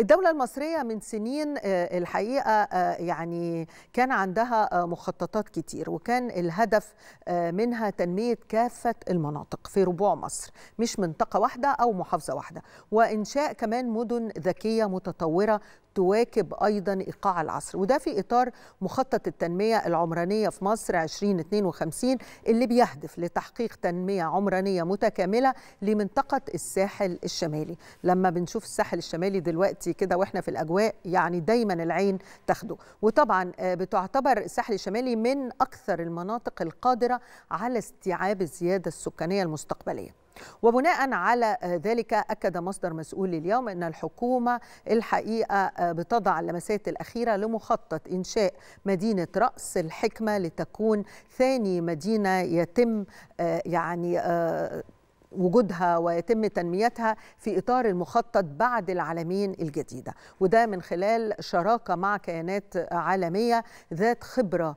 الدولة المصرية من سنين آه، الحقيقة آه، يعني كان عندها آه، مخططات كتير وكان الهدف منها تنمية كافة المناطق في ربوع مصر مش منطقة واحدة أو محافظة واحدة وإنشاء كمان مدن ذكية متطورة تواكب أيضا إيقاع العصر وده في إطار مخطط التنمية العمرانية في مصر 2052 اللي بيهدف لتحقيق تنمية عمرانية متكاملة لمنطقة الساحل الشمالي لما بنشوف الساحل الشمالي دلوقتي كده وإحنا في الأجواء يعني دايما العين تاخده وطبعا آه، بتعتبر الساحل الشمالي من أكثر المناطق القادرة على استيعاب الزيادة السكانية المستقبلية وبناء على ذلك أكد مصدر مسؤول اليوم أن الحكومة الحقيقة بتضع اللمسات الأخيرة لمخطط إنشاء مدينة رأس الحكمة لتكون ثاني مدينة يتم آه، يعني آه، وجودها ويتم تنميتها في اطار المخطط بعد العالمين الجديده وده من خلال شراكه مع كيانات عالميه ذات خبره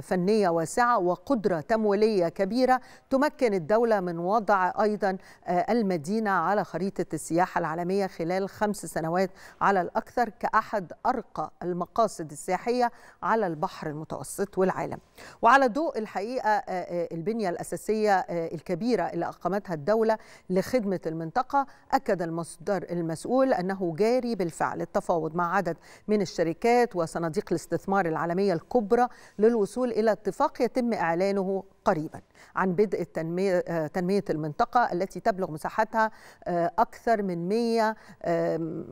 فنيه واسعه وقدره تمويليه كبيره تمكن الدوله من وضع ايضا آه، المدينه على خريطه السياحه العالميه خلال خمس سنوات على الاكثر كاحد ارقى المقاصد السياحيه على البحر المتوسط والعالم. وعلى ضوء الحقيقه آه، آه، البنيه الاساسيه الكبيره اللي اقامتها الدوله لخدمه المنطقه اكد المصدر المسؤول انه جاري بالفعل التفاوض مع عدد من الشركات وصناديق الاستثمار العالميه الكبرى للوصول إلى اتفاق يتم إعلانه قريبا عن بدء التنمية آه، تنمية المنطقة التي تبلغ مساحتها آه، أكثر من 100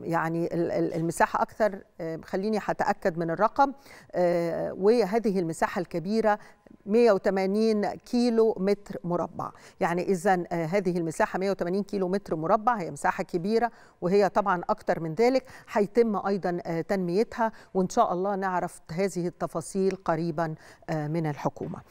يعني المساحة أكثر خليني حتاكد من الرقم آه، وهذه المساحة الكبيرة 180 كيلو متر مربع يعني إذا هذه المساحة 180 كيلو متر مربع هي مساحة كبيرة وهي طبعا أكثر من ذلك هيتم أيضا تنميتها وإن شاء الله نعرف هذه التفاصيل قريبا قريبا آه، من الحكومه